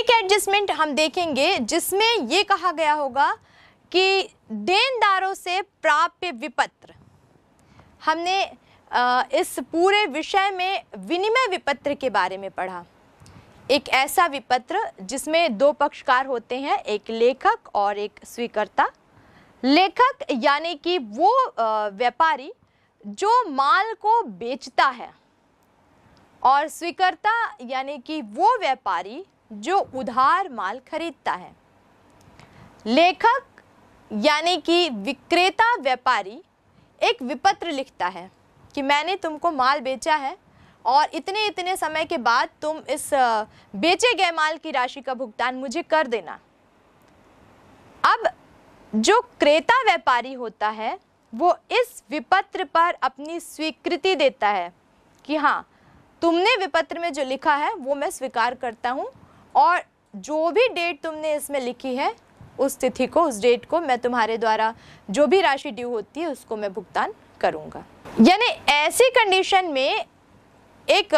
एक एडजस्टमेंट हम देखेंगे जिसमें ये कहा गया होगा कि देनदारों से प्राप्य विपत्र हमने इस पूरे विषय में विनिमय विपत्र के बारे में पढ़ा एक ऐसा विपत्र जिसमें दो पक्षकार होते हैं एक लेखक और एक स्वीकर्ता लेखक यानी कि वो व्यापारी जो माल को बेचता है और स्वीकर्ता यानी कि वो व्यापारी जो उधार माल खरीदता है लेखक यानी कि विक्रेता व्यापारी एक विपत्र लिखता है कि मैंने तुमको माल बेचा है और इतने इतने समय के बाद तुम इस बेचे गए माल की राशि का भुगतान मुझे कर देना अब जो क्रेता व्यापारी होता है वो इस विपत्र पर अपनी स्वीकृति देता है कि हाँ तुमने विपत्र में जो लिखा है वो मैं स्वीकार करता हूँ और जो भी डेट तुमने इसमें लिखी है उस तिथि को उस डेट को मैं तुम्हारे द्वारा जो भी राशि ड्यू होती है उसको मैं भुगतान करूँगा यानी ऐसी कंडीशन में एक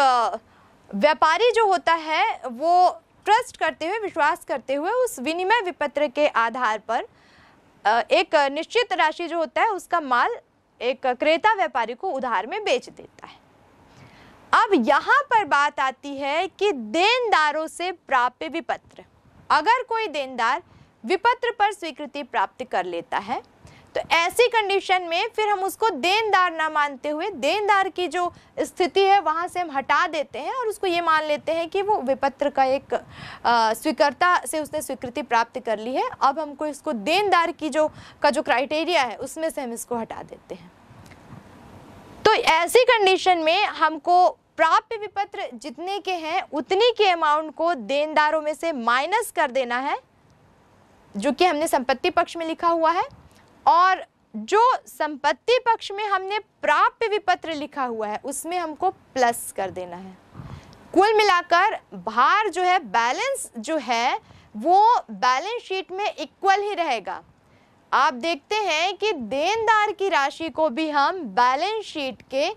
व्यापारी जो होता है वो ट्रस्ट करते हुए विश्वास करते हुए उस विनिमय विपत्र के आधार पर एक निश्चित राशि जो होता है उसका माल एक क्रेता व्यापारी को उधार में बेच देता है अब यहाँ पर बात आती है कि देनदारों से प्राप्य विपत्र अगर कोई देनदार विपत्र पर स्वीकृति प्राप्त कर लेता है तो ऐसी कंडीशन में फिर हम उसको देनदार ना मानते हुए देनदार की जो स्थिति है वहाँ से हम हटा देते हैं और उसको ये मान लेते हैं कि वो विपत्र का एक स्वीकर्ता से उसने स्वीकृति प्राप्त कर ली है अब हमको इसको देनदार की जो का जो क्राइटेरिया है उसमें से हम इसको हटा देते हैं तो ऐसी कंडीशन में हमको प्राप्य विपत्र जितने के हैं उतने के अमाउंट को देनदारों में से माइनस कर देना है जो कि हमने संपत्ति पक्ष में लिखा हुआ है और जो संपत्ति पक्ष में हमने प्राप्य विपत्र लिखा हुआ है उसमें हमको प्लस कर देना है कुल मिलाकर भार जो है बैलेंस जो है वो बैलेंस शीट में इक्वल ही रहेगा आप देखते हैं कि देनदार की राशि को भी हम बैलेंस शीट के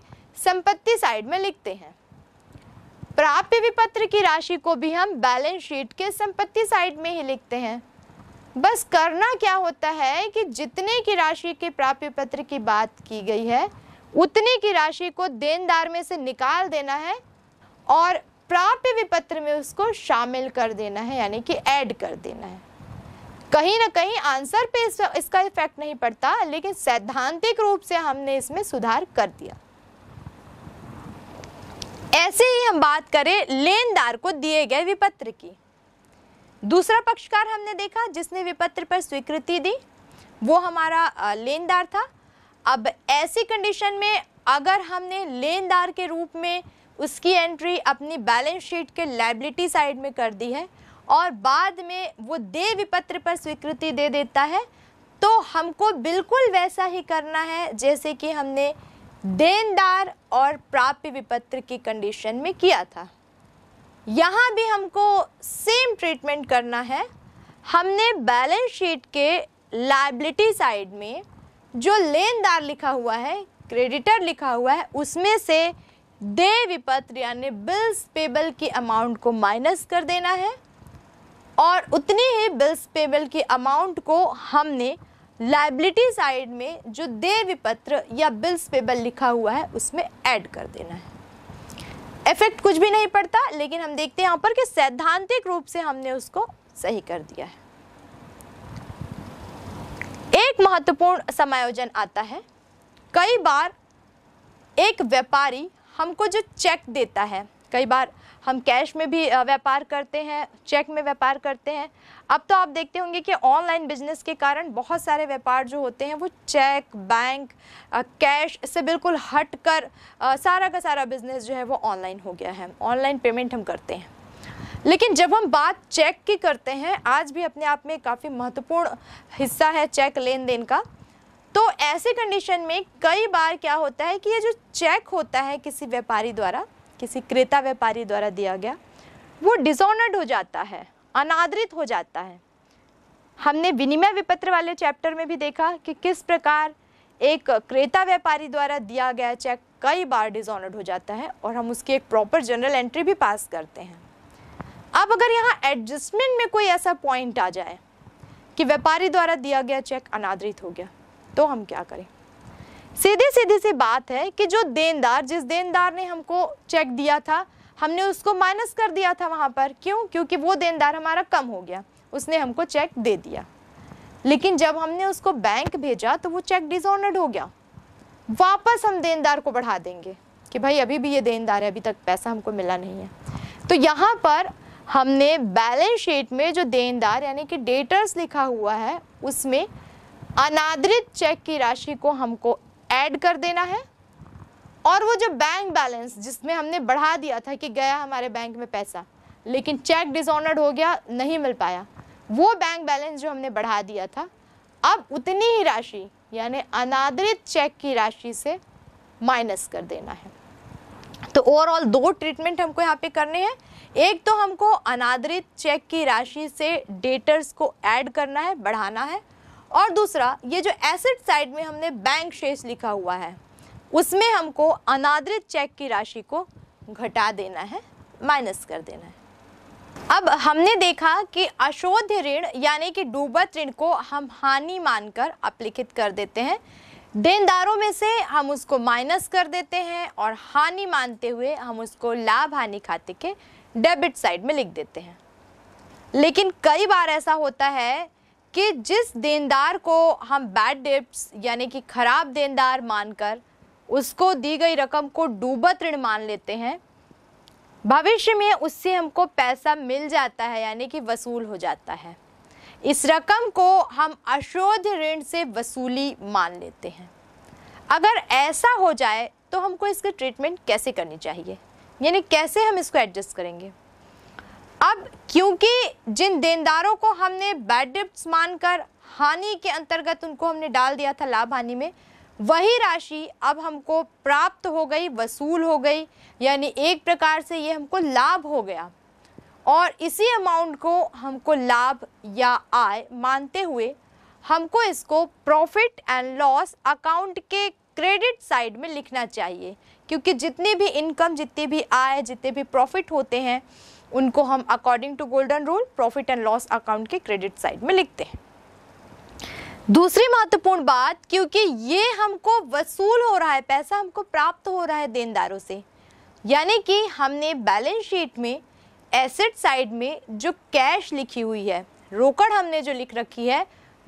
संपत्ति साइड में लिखते हैं प्राप्य विपत्र की राशि को भी हम बैलेंस शीट के संपत्ति साइड में ही लिखते हैं बस करना क्या होता है कि जितने की राशि के प्राप्य पत्र की बात की गई है उतने की राशि को देनदार में से निकाल देना है और प्राप्य विपत्र में उसको शामिल कर देना है यानी कि ऐड कर देना है कहीं ना कहीं आंसर पे इसका इफेक्ट नहीं पड़ता लेकिन सैद्धांतिक रूप से हमने इसमें सुधार कर दिया ऐसे ही हम बात करें लेनदार को दिए गए विपत्र की दूसरा पक्षकार हमने देखा जिसने विपत्र पर स्वीकृति दी वो हमारा लेनदार था अब ऐसी कंडीशन में अगर हमने लेनदार के रूप में उसकी एंट्री अपनी बैलेंस शीट के लाइबिलिटी साइड में कर दी है और बाद में वो दे विपत्र पर स्वीकृति दे देता है तो हमको बिल्कुल वैसा ही करना है जैसे कि हमने देनदार और प्राप्य विपत्र की कंडीशन में किया था यहाँ भी हमको सेम ट्रीटमेंट करना है हमने बैलेंस शीट के लाइबिलिटी साइड में जो लेनदार लिखा हुआ है क्रेडिटर लिखा हुआ है उसमें से दे विपत्र यानी बिल्स पेबल की अमाउंट को माइनस कर देना है और उतनी ही बिल्स पेबल की अमाउंट को हमने लाइबिलिटी साइड में जो दे विपत्र या बिल्स पेबल लिखा हुआ है उसमें ऐड कर देना है इफेक्ट कुछ भी नहीं पड़ता लेकिन हम देखते हैं यहाँ पर कि सैद्धांतिक रूप से हमने उसको सही कर दिया है एक महत्वपूर्ण समायोजन आता है कई बार एक व्यापारी हमको जो चेक देता है कई बार हम कैश में भी व्यापार करते हैं चेक में व्यापार करते हैं अब तो आप देखते होंगे कि ऑनलाइन बिजनेस के कारण बहुत सारे व्यापार जो होते हैं वो चेक बैंक कैश से बिल्कुल हट कर सारा का सारा बिजनेस जो है वो ऑनलाइन हो गया है ऑनलाइन पेमेंट हम करते हैं लेकिन जब हम बात चेक की करते हैं आज भी अपने आप में काफ़ी महत्वपूर्ण हिस्सा है चेक लेन देन का तो ऐसे कंडीशन में कई बार क्या होता है कि ये जो चेक होता है किसी व्यापारी द्वारा किसी क्रेता व्यापारी द्वारा दिया गया वो डिसऑनर्ड हो जाता है अनादरित हो जाता है हमने विनिमय विपत्र वाले चैप्टर में भी देखा कि किस प्रकार एक क्रेता व्यापारी द्वारा दिया गया चेक कई बार डिसऑनर्ड हो जाता है और हम उसकी एक प्रॉपर जनरल एंट्री भी पास करते हैं अब अगर यहाँ एडजस्टमेंट में कोई ऐसा पॉइंट आ जाए कि व्यापारी द्वारा दिया गया चेक अनादरित हो गया तो हम क्या करें सीधी सीधी सी बात है कि जो देनदार जिस देनदार ने हमको चेक दिया था हमने उसको माइनस कर दिया था वहाँ पर क्यों क्योंकि वो देनदार हमारा कम हो गया उसने हमको चेक दे दिया लेकिन जब हमने उसको बैंक भेजा तो वो चेक डिसऑनर्ड हो गया वापस हम देनदार को बढ़ा देंगे कि भाई अभी भी ये देनदार है अभी तक पैसा हमको मिला नहीं है तो यहाँ पर हमने बैलेंस शीट में जो देनदार यानी कि डेटर्स लिखा हुआ है उसमें अनादृत चेक की राशि को हमको ऐड कर देना है और वो जो बैंक बैलेंस जिसमें हमने बढ़ा दिया था कि गया हमारे बैंक में पैसा लेकिन चेक डिसऑनर्ड हो गया नहीं मिल पाया वो बैंक बैलेंस जो हमने बढ़ा दिया था अब उतनी ही राशि यानी अनादरित चेक की राशि से माइनस कर देना है तो ओवरऑल दो ट्रीटमेंट हमको यहाँ पे करने हैं एक तो हमको अनादरित चेक की राशि से डेटर्स को ऐड करना है बढ़ाना है और दूसरा ये जो एसेट साइड में हमने बैंक शेष लिखा हुआ है उसमें हमको अनादृत चेक की राशि को घटा देना है माइनस कर देना है अब हमने देखा कि अशोध ऋण यानी कि डूबत ऋण को हम हानि मानकर अपलिखित कर देते हैं देनदारों में से हम उसको माइनस कर देते हैं और हानि मानते हुए हम उसको लाभ हानि खाते के डेबिट साइड में लिख देते हैं लेकिन कई बार ऐसा होता है कि जिस देनदार को हम बैड डेप्स यानी कि खराब देनदार मानकर उसको दी गई रकम को डूबत ऋण मान लेते हैं भविष्य में उससे हमको पैसा मिल जाता है यानी कि वसूल हो जाता है इस रकम को हम अशोध ऋण से वसूली मान लेते हैं अगर ऐसा हो जाए तो हमको इसका ट्रीटमेंट कैसे करनी चाहिए यानी कैसे हम इसको एडजस्ट करेंगे अब क्योंकि जिन देनदारों को हमने बैड डिप्स मानकर हानि के अंतर्गत उनको हमने डाल दिया था लाभ हानि में वही राशि अब हमको प्राप्त हो गई वसूल हो गई यानी एक प्रकार से ये हमको लाभ हो गया और इसी अमाउंट को हमको लाभ या आय मानते हुए हमको इसको प्रॉफिट एंड लॉस अकाउंट के क्रेडिट साइड में लिखना चाहिए क्योंकि जितनी भी इनकम जितनी भी आय जितने भी प्रॉफिट होते हैं उनको हम according to golden rule profit and loss account के क्रेडिट साइड में लिखते हैं दूसरी महत्वपूर्ण बात क्योंकि ये हमको वसूल हो रहा है पैसा हमको प्राप्त हो रहा है देनदारों से यानी कि हमने बैलेंस शीट में एसेट साइड में जो कैश लिखी हुई है रोकड़ हमने जो लिख रखी है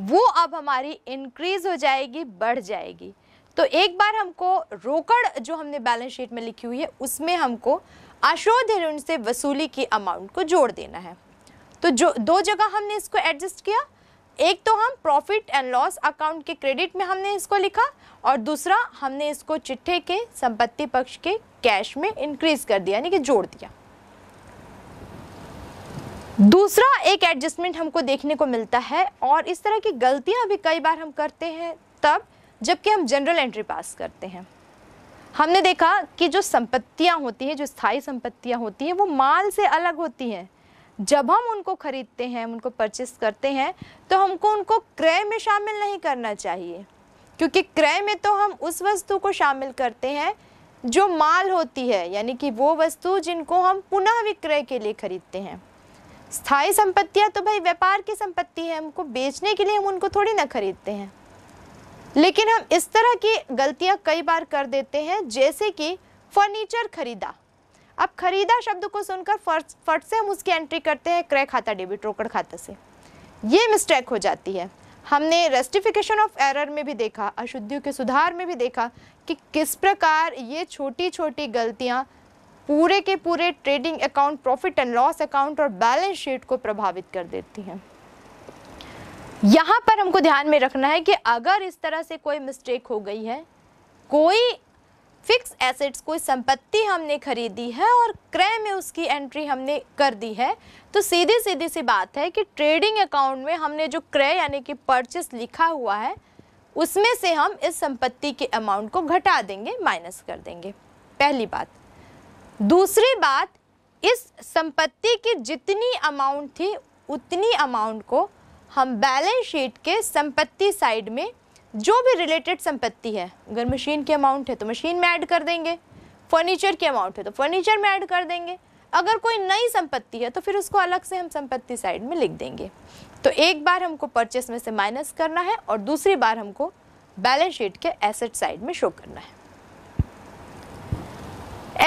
वो अब हमारी इंक्रीज हो जाएगी बढ़ जाएगी तो एक बार हमको रोकड़ जो हमने बैलेंस शीट में लिखी हुई है उसमें हमको अशोध है उनसे वसूली की अमाउंट को जोड़ देना है तो जो दो जगह हमने इसको एडजस्ट किया एक तो हम प्रॉफिट एंड लॉस अकाउंट के क्रेडिट में हमने इसको लिखा और दूसरा हमने इसको चिट्ठे के संपत्ति पक्ष के कैश में इंक्रीज कर दिया यानी कि जोड़ दिया दूसरा एक एडजस्टमेंट हमको देखने को मिलता है और इस तरह की गलतियां भी कई बार हम करते हैं तब जबकि हम जनरल एंट्री पास करते हैं हमने देखा कि जो संपत्तियां होती हैं जो स्थायी संपत्तियां होती हैं वो माल से अलग होती हैं जब हम उनको खरीदते हैं उनको परचेस करते हैं तो हमको उनको क्रय में शामिल नहीं करना चाहिए क्योंकि क्रय में तो हम उस वस्तु को शामिल करते हैं जो माल होती है यानी कि वो वस्तु जिनको हम पुनः विक्रय के लिए खरीदते हैं स्थायी संपत्तियाँ तो भाई व्यापार की संपत्ति है हमको बेचने के लिए हम उनको थोड़ी ना खरीदते हैं लेकिन हम इस तरह की गलतियां कई बार कर देते हैं जैसे कि फर्नीचर खरीदा अब खरीदा शब्द को सुनकर फट से हम उसकी एंट्री करते हैं क्रय खाता डेबिट रोकड़ खाता से ये मिस्टेक हो जाती है हमने रेस्टिफिकेशन ऑफ एरर में भी देखा अशुद्धियों के सुधार में भी देखा कि किस प्रकार ये छोटी छोटी गलतियाँ पूरे के पूरे trading account profit and loss account और बैलेंस शीट को प्रभावित कर देती हैं यहाँ पर हमको ध्यान में रखना है कि अगर इस तरह से कोई मिस्टेक हो गई है कोई फिक्स एसेट्स कोई संपत्ति हमने खरीदी है और क्रय में उसकी एंट्री हमने कर दी है तो सीधी सीधी सी बात है कि ट्रेडिंग अकाउंट में हमने जो क्रय यानी कि परचेस लिखा हुआ है उसमें से हम इस संपत्ति के अमाउंट को घटा देंगे माइनस कर देंगे पहली बात दूसरी बात इस संपत्ति की जितनी अमाउंट थी उतनी अमाउंट को हम बैलेंस शीट के संपत्ति साइड में जो भी रिलेटेड संपत्ति है अगर मशीन की अमाउंट है तो मशीन में ऐड कर देंगे फर्नीचर की अमाउंट है तो फर्नीचर में ऐड कर देंगे अगर कोई नई संपत्ति है तो फिर उसको अलग से हम संपत्ति साइड में लिख देंगे तो एक बार हमको परचेस में से माइनस करना है और दूसरी बार हमको बैलेंस शीट के एसेट साइड में शो करना है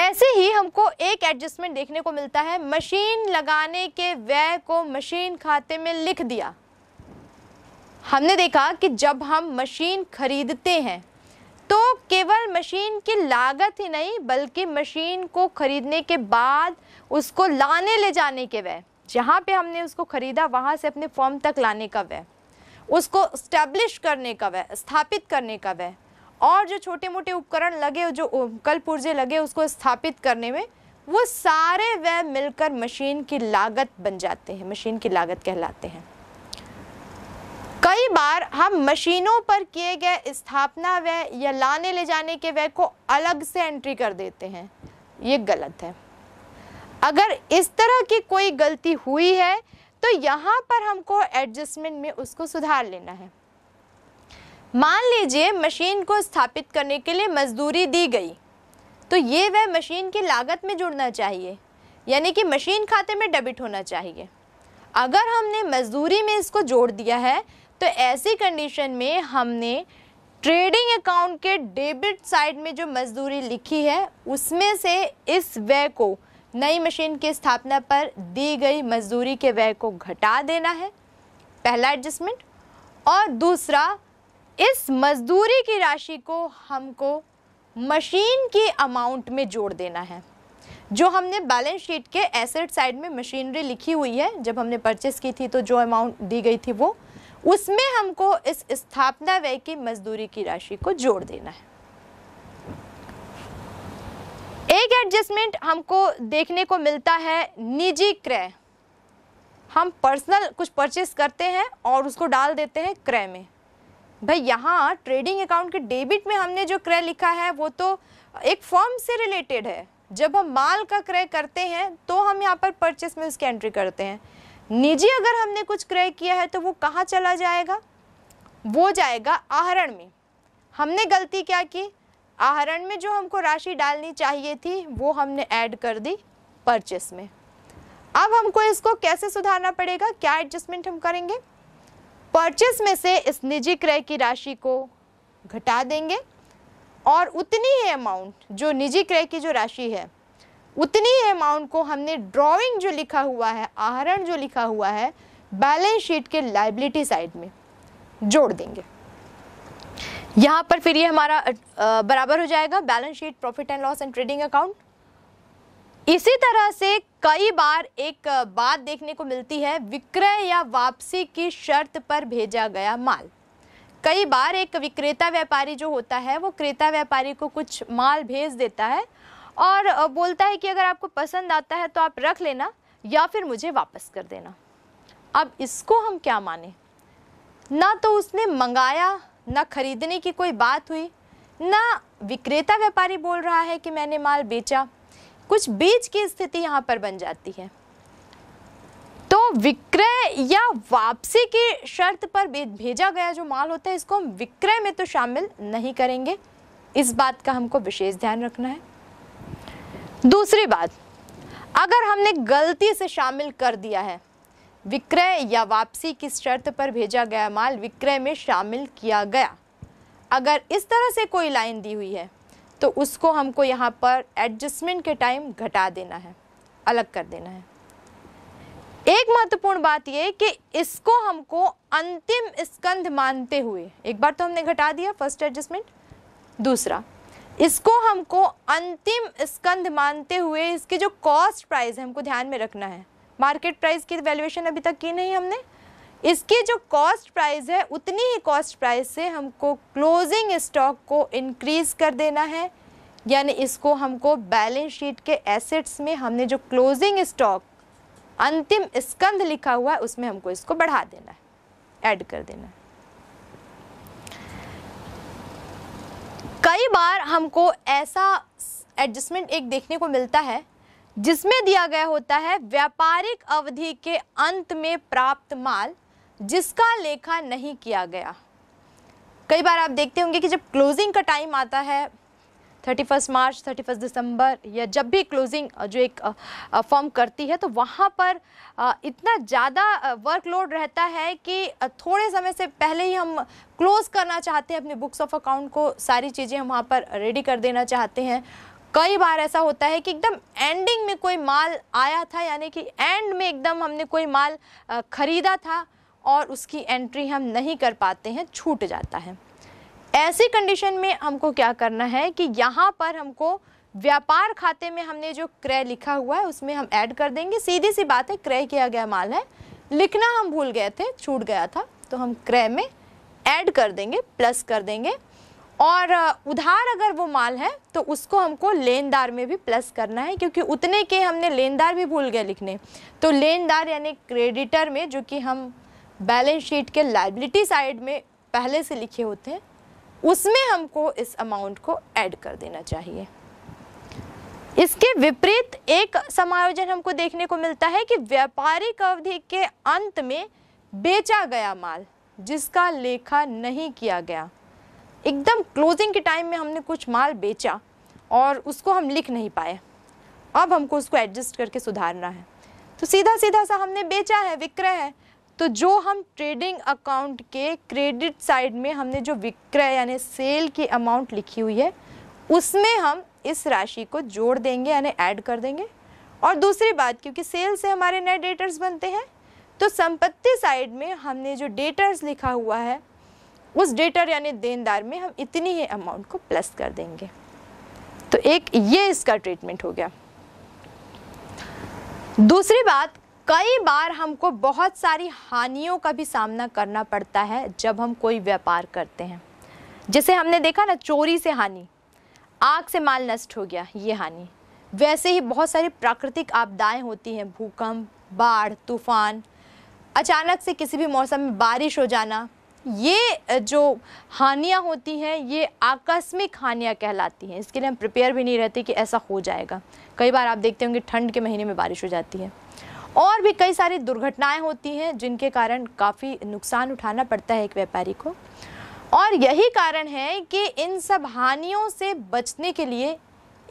ऐसे ही हमको एक एडजस्टमेंट देखने को मिलता है मशीन लगाने के व्यय को मशीन खाते में लिख दिया हमने देखा कि जब हम मशीन खरीदते हैं तो केवल मशीन की लागत ही नहीं बल्कि मशीन को खरीदने के बाद उसको लाने ले जाने के व्यय जहाँ पे हमने उसको ख़रीदा वहाँ से अपने फॉर्म तक लाने का व्यय उसको स्टैब्लिश करने का व्यय स्थापित करने का व्यय और जो छोटे मोटे उपकरण लगे जो कल पुर्जे लगे उसको स्थापित करने में वो सारे व्यय मिलकर मशीन की लागत बन जाते हैं मशीन की लागत कहलाते हैं कई बार हम मशीनों पर किए गए स्थापना व्यय या लाने ले जाने के व्यय को अलग से एंट्री कर देते हैं ये गलत है अगर इस तरह की कोई गलती हुई है तो यहाँ पर हमको एडजस्टमेंट में उसको सुधार लेना है मान लीजिए मशीन को स्थापित करने के लिए मजदूरी दी गई तो ये वह मशीन की लागत में जुड़ना चाहिए यानी कि मशीन खाते में डेबिट होना चाहिए अगर हमने मजदूरी में इसको जोड़ दिया है तो ऐसी कंडीशन में हमने ट्रेडिंग अकाउंट के डेबिट साइड में जो मजदूरी लिखी है उसमें से इस व्यय को नई मशीन की स्थापना पर दी गई मजदूरी के व्यय को घटा देना है पहला एडजस्टमेंट और दूसरा इस मजदूरी की राशि को हमको मशीन की अमाउंट में जोड़ देना है जो हमने बैलेंस शीट के एसेट साइड में मशीनरी लिखी हुई है जब हमने परचेस की थी तो जो अमाउंट दी गई थी वो उसमें हमको इस स्थापना व्यय की मजदूरी की राशि को जोड़ देना है एक एडजस्टमेंट हमको देखने को मिलता है निजी क्रय हम पर्सनल कुछ परचेस करते हैं और उसको डाल देते हैं क्रय में भाई यहाँ ट्रेडिंग अकाउंट के डेबिट में हमने जो क्रय लिखा है वो तो एक फॉर्म से रिलेटेड है जब हम माल का क्रय करते हैं तो हम यहाँ पर परचेस में उसकी एंट्री करते हैं निजी अगर हमने कुछ क्रय किया है तो वो कहाँ चला जाएगा वो जाएगा आहरण में हमने गलती क्या की आहरण में जो हमको राशि डालनी चाहिए थी वो हमने ऐड कर दी परचेस में अब हमको इसको कैसे सुधारना पड़ेगा क्या एडजस्टमेंट हम करेंगे परचेस में से इस निजी क्रय की राशि को घटा देंगे और उतनी ही अमाउंट जो निजी क्रय की जो राशि है उतनी अमाउंट को हमने ड्राइंग जो लिखा हुआ है आहरण जो लिखा हुआ है बैलेंस शीट के लाइबिलिटी साइड में जोड़ देंगे यहाँ पर फिर ये हमारा बराबर हो जाएगा balance sheet profit and loss and trading account इसी तरह से कई बार एक बात देखने को मिलती है विक्रय या वापसी की शर्त पर भेजा गया माल कई बार एक विक्रेता व्यापारी जो होता है वो क्रेता व्यापारी को कुछ माल भेज देता है और बोलता है कि अगर आपको पसंद आता है तो आप रख लेना या फिर मुझे वापस कर देना अब इसको हम क्या माने ना तो उसने मंगाया ना खरीदने की कोई बात हुई ना विक्रेता व्यापारी बोल रहा है कि मैंने माल बेचा कुछ बीच की स्थिति यहाँ पर बन जाती है तो विक्रय या वापसी की शर्त पर भेजा गया जो माल होता है इसको हम विक्रय में तो शामिल नहीं करेंगे इस बात का हमको विशेष ध्यान रखना है दूसरी बात अगर हमने गलती से शामिल कर दिया है विक्रय या वापसी की शर्त पर भेजा गया माल विक्रय में शामिल किया गया अगर इस तरह से कोई लाइन दी हुई है तो उसको हमको यहाँ पर एडजस्टमेंट के टाइम घटा देना है अलग कर देना है एक महत्वपूर्ण बात यह कि इसको हमको अंतिम स्कंध मानते हुए एक बार तो हमने घटा दिया फर्स्ट एडजस्टमेंट दूसरा इसको हमको अंतिम स्कंद मानते हुए इसके जो कॉस्ट प्राइस है हमको ध्यान में रखना है मार्केट प्राइस की वैल्यूएशन अभी तक की नहीं हमने इसकी जो कॉस्ट प्राइस है उतनी ही कॉस्ट प्राइस से हमको क्लोजिंग स्टॉक को इनक्रीज कर देना है यानी इसको हमको बैलेंस शीट के एसेट्स में हमने जो क्लोजिंग स्टॉक अंतिम स्कंद लिखा हुआ है उसमें हमको इसको बढ़ा देना है ऐड कर देना है कई बार हमको ऐसा एडजस्टमेंट एक देखने को मिलता है जिसमें दिया गया होता है व्यापारिक अवधि के अंत में प्राप्त माल जिसका लेखा नहीं किया गया कई बार आप देखते होंगे कि जब क्लोजिंग का टाइम आता है thirty first March thirty first दिसंबर या जब भी क्लोजिंग जो एक फॉर्म करती है तो वहाँ पर इतना ज़्यादा वर्कलोड रहता है कि थोड़े समय से पहले ही हम क्लोज़ करना चाहते हैं अपने बुक्स ऑफ अकाउंट को सारी चीज़ें हम वहाँ पर रेडी कर देना चाहते हैं कई बार ऐसा होता है कि एकदम एंडिंग में कोई माल आया था यानी कि एंड में एकदम हमने कोई माल ख़रीदा था और उसकी एंट्री हम नहीं कर पाते हैं छूट जाता है ऐसी कंडीशन में हमको क्या करना है कि यहाँ पर हमको व्यापार खाते में हमने जो क्रय लिखा हुआ है उसमें हम ऐड कर देंगे सीधी सी बात है क्रय किया गया माल है लिखना हम भूल गए थे छूट गया था तो हम क्रय में ऐड कर देंगे प्लस कर देंगे और उधार अगर वो माल है तो उसको हमको लेनदार में भी प्लस करना है क्योंकि उतने के हमने लेनदार भी भूल गए लिखने तो लेनदार यानी क्रेडिटर में जो कि हम बैलेंस शीट के लाइबिलिटी साइड में पहले से लिखे होते हैं उसमें हमको इस अमाउंट को ऐड कर देना चाहिए इसके विपरीत एक समायोजन हमको देखने को मिलता है कि व्यापारिक अवधि के अंत में बेचा गया माल जिसका लेखा नहीं किया गया एकदम क्लोजिंग के टाइम में हमने कुछ माल बेचा और उसको हम लिख नहीं पाए अब हमको उसको एडजस्ट करके सुधारना है तो सीधा सीधा सा हमने बेचा है विक्रय है तो जो हम ट्रेडिंग अकाउंट के क्रेडिट साइड में हमने जो विक्रय यानी सेल की अमाउंट लिखी हुई है उसमें हम इस राशि को जोड़ देंगे यानी ऐड कर देंगे और दूसरी बात क्योंकि सेल से हमारे नए डेटर्स बनते हैं तो संपत्ति साइड में हमने जो डेटर्स लिखा हुआ है उस डेटर यानी देनदार में हम इतनी ही अमाउंट को प्लस कर देंगे तो एक ये इसका ट्रीटमेंट हो गया दूसरी बात कई बार हमको बहुत सारी हानियों का भी सामना करना पड़ता है जब हम कोई व्यापार करते हैं जैसे हमने देखा ना चोरी से हानि आग से माल नष्ट हो गया ये हानि वैसे ही बहुत सारी प्राकृतिक आपदाएं होती हैं भूकंप बाढ़ तूफान अचानक से किसी भी मौसम में बारिश हो जाना ये जो हानियाँ होती हैं ये आकस्मिक हानियाँ कहलाती हैं इसके लिए हम प्रिपेयर भी नहीं रहते कि ऐसा हो जाएगा कई बार आप देखते होंगे ठंड के महीने में बारिश हो जाती है और भी कई सारी दुर्घटनाएं होती हैं जिनके कारण काफ़ी नुकसान उठाना पड़ता है एक व्यापारी को और यही कारण है कि इन सब हानियों से बचने के लिए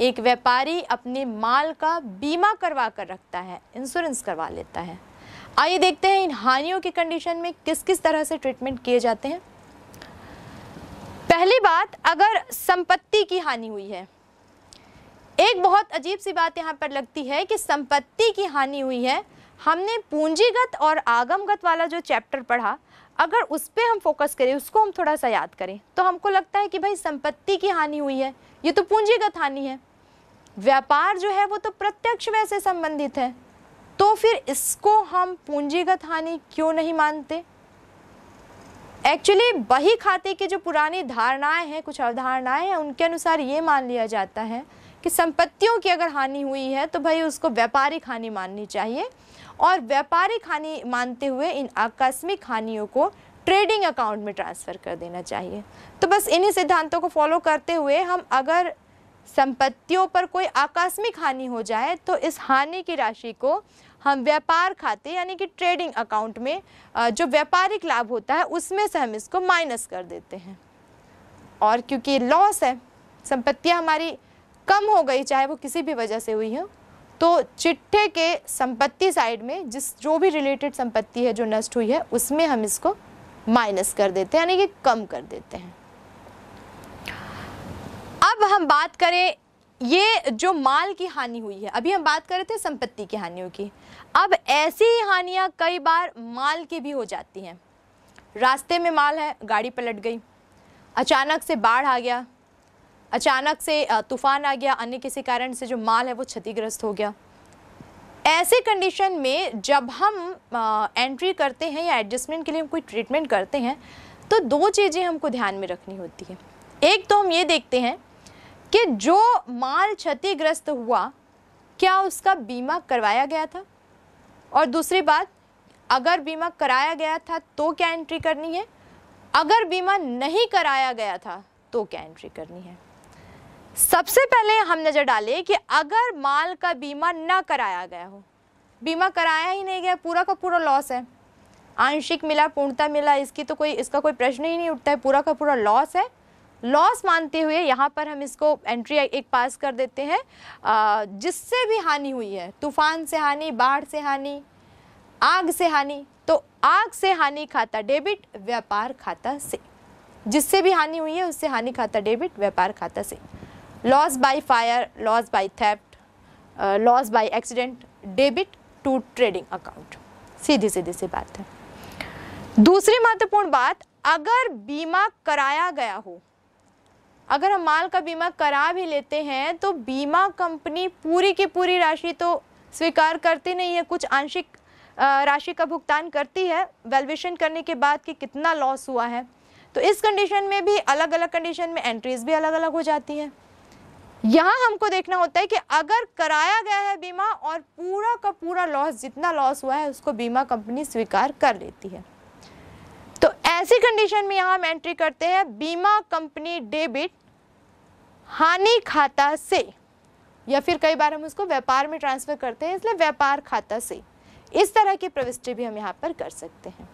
एक व्यापारी अपने माल का बीमा करवा कर रखता है इंश्योरेंस करवा लेता है आइए देखते हैं इन हानियों की कंडीशन में किस किस तरह से ट्रीटमेंट किए जाते हैं पहली बात अगर संपत्ति की हानि हुई है एक बहुत अजीब सी बात यहाँ पर लगती है कि संपत्ति की हानि हुई है हमने पूंजीगत और आगमगत वाला जो चैप्टर पढ़ा अगर उस पर हम फोकस करें उसको हम थोड़ा सा याद करें तो हमको लगता है कि भाई संपत्ति की हानि हुई है ये तो पूंजीगत हानि है व्यापार जो है वो तो प्रत्यक्ष व्यय से संबंधित है तो फिर इसको हम पूंजीगत हानि क्यों नहीं मानते एक्चुअली बही खाते की जो पुरानी धारणाएं हैं कुछ अवधारणाएं हैं उनके अनुसार ये मान लिया जाता है कि संपत्तियों की अगर हानि हुई है तो भाई उसको व्यापारिक हानि माननी चाहिए और व्यापारिक हानि मानते हुए इन आकस्मिक हानियों को ट्रेडिंग अकाउंट में ट्रांसफ़र कर देना चाहिए तो बस इन्हीं सिद्धांतों को फॉलो करते हुए हम अगर संपत्तियों पर कोई आकस्मिक हानि हो जाए तो इस हानि की राशि को हम व्यापार खाते यानी कि ट्रेडिंग अकाउंट में जो व्यापारिक लाभ होता है उसमें से हम इसको माइनस कर देते हैं और क्योंकि लॉस है संपत्तियाँ हमारी कम हो गई चाहे वो किसी भी वजह से हुई हो तो चिट्ठे के संपत्ति साइड में जिस जो भी रिलेटेड संपत्ति है जो नष्ट हुई है उसमें हम इसको माइनस कर देते हैं यानी कि कम कर देते हैं अब हम बात करें ये जो माल की हानि हुई है अभी हम बात कर रहे थे संपत्ति की हानियों की अब ऐसी हानियां हानियाँ कई बार माल की भी हो जाती हैं रास्ते में माल है गाड़ी पलट गई अचानक से बाढ़ आ गया अचानक से तूफान आ गया अन्य किसी कारण से जो माल है वो क्षतिग्रस्त हो गया ऐसे कंडीशन में जब हम एंट्री करते हैं या एडजस्टमेंट के लिए हम कोई ट्रीटमेंट करते हैं तो दो चीज़ें हमको ध्यान में रखनी होती है एक तो हम ये देखते हैं कि जो माल क्षतिग्रस्त हुआ क्या उसका बीमा करवाया गया था और दूसरी बात अगर बीमा कराया गया था तो क्या एंट्री करनी है अगर बीमा नहीं कराया गया था तो क्या एंट्री करनी है सबसे पहले हम नज़र डालें कि अगर माल का बीमा ना कराया गया हो बीमा कराया ही नहीं गया पूरा का पूरा लॉस है आंशिक मिला पूर्णता मिला इसकी तो कोई इसका कोई प्रश्न ही नहीं उठता है पूरा का पूरा लॉस है लॉस मानते हुए यहाँ पर हम इसको एंट्री एक पास कर देते हैं जिससे भी हानि हुई है तूफान से हानि बाढ़ से हानि आग से हानि तो आग से हानि खाता डेबिट व्यापार खाता से जिससे भी हानि हुई है उससे हानि खाता डेबिट व्यापार खाता से loss by fire, loss by theft, uh, loss by accident, debit to trading account. सीधी सीधी सी बात है दूसरी महत्वपूर्ण बात अगर बीमा कराया गया हो अगर हम माल का बीमा करा भी लेते हैं तो बीमा कंपनी पूरी की पूरी राशि तो स्वीकार करती नहीं है कुछ आंशिक राशि का भुगतान करती है वैल्यूएशन करने के बाद कि कितना लॉस हुआ है तो इस कंडीशन में भी अलग अलग कंडीशन में एंट्रीज भी अलग अलग हो जाती हैं यहाँ हमको देखना होता है कि अगर कराया गया है बीमा और पूरा का पूरा लॉस जितना लॉस हुआ है उसको बीमा कंपनी स्वीकार कर लेती है तो ऐसी कंडीशन में यहाँ हम एंट्री करते हैं बीमा कंपनी डेबिट हानि खाता से या फिर कई बार हम उसको व्यापार में ट्रांसफ़र करते हैं इसलिए व्यापार खाता से इस तरह की प्रविष्टि भी हम यहाँ पर कर सकते हैं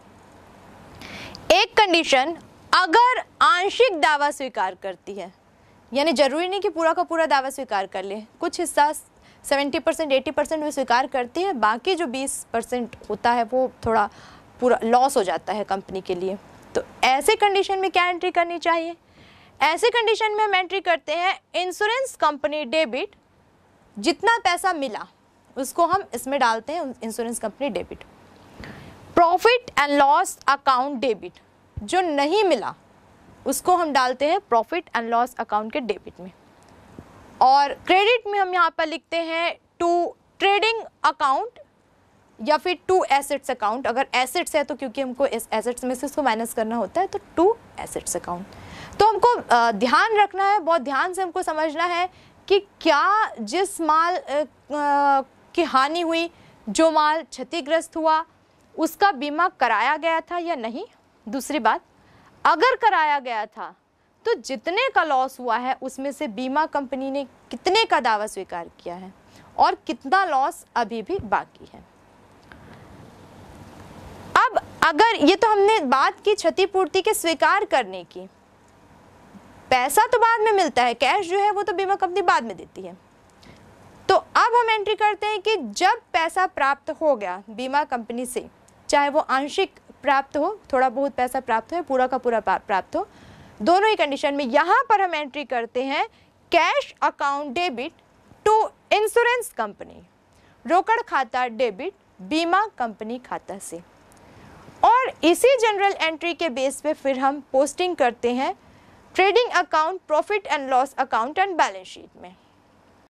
एक कंडीशन अगर आंशिक दावा स्वीकार करती है यानी जरूरी नहीं कि पूरा का पूरा दावा स्वीकार कर ले कुछ हिस्सा सेवेंटी परसेंट एटी परसेंट वे स्वीकार करती है बाकी जो बीस परसेंट होता है वो थोड़ा पूरा लॉस हो जाता है कंपनी के लिए तो ऐसे कंडीशन में क्या एंट्री करनी चाहिए ऐसे कंडीशन में हम एंट्री करते हैं इंश्योरेंस कंपनी डेबिट जितना पैसा मिला उसको हम इसमें डालते हैं insurance company debit profit and loss account debit जो नहीं मिला उसको हम डालते हैं प्रॉफिट एंड लॉस अकाउंट के डेबिट में और क्रेडिट में हम यहाँ पर लिखते हैं टू ट्रेडिंग अकाउंट या फिर टू एसेट्स अकाउंट अगर एसेट्स है तो क्योंकि हमको इस एसेट्स में से इसको माइनस करना होता है तो टू एसेट्स अकाउंट तो हमको ध्यान रखना है बहुत ध्यान से हमको समझना है कि क्या जिस माल की हानि हुई जो माल क्षतिग्रस्त हुआ उसका बीमा कराया गया था या नहीं दूसरी बात अगर कराया गया था तो जितने का लॉस हुआ है उसमें से बीमा कंपनी ने कितने का दावा स्वीकार किया है और कितना लॉस अभी भी बाकी है अब अगर ये तो हमने बात की क्षतिपूर्ति के स्वीकार करने की पैसा तो बाद में मिलता है कैश जो है वो तो बीमा कंपनी बाद में देती है तो अब हम एंट्री करते हैं कि जब पैसा प्राप्त हो गया बीमा कंपनी से चाहे वो आंशिक प्राप्त हो थोड़ा बहुत पैसा प्राप्त हो पूरा का पूरा प्राप्त हो दोनों ही कंडीशन में यहाँ पर हम एंट्री करते हैं cash account debit to insurance company रोकड़ खाता डेबिट बीमा कंपनी खाता से और इसी जनरल एंट्री के बेस पे फिर हम पोस्टिंग करते हैं trading account profit and loss account and balance sheet में